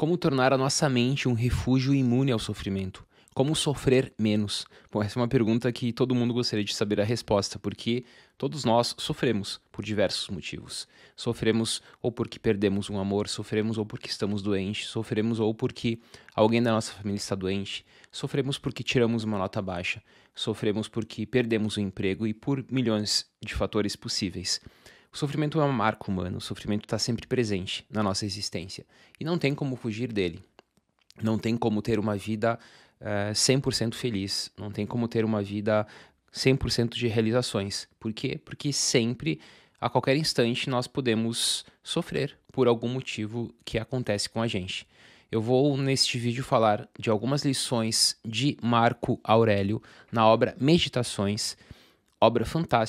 Como tornar a nossa mente um refúgio imune ao sofrimento? Como sofrer menos? Bom, essa é uma pergunta que todo mundo gostaria de saber a resposta, porque todos nós sofremos por diversos motivos. Sofremos ou porque perdemos um amor, sofremos ou porque estamos doentes, sofremos ou porque alguém da nossa família está doente, sofremos porque tiramos uma nota baixa, sofremos porque perdemos o um emprego e por milhões de fatores possíveis. O sofrimento é um marco humano, o sofrimento está sempre presente na nossa existência e não tem como fugir dele. Não tem como ter uma vida uh, eh, 100% feliz, não tem como ter uma vida 100% de realizações. Por quê? Porque sempre, a qualquer instante, nós podemos sofrer por algum motivo que acontece com a gente. Eu vou neste vídeo falar de algumas lições de Marco Aurélio na obra Meditações, obra fantástica.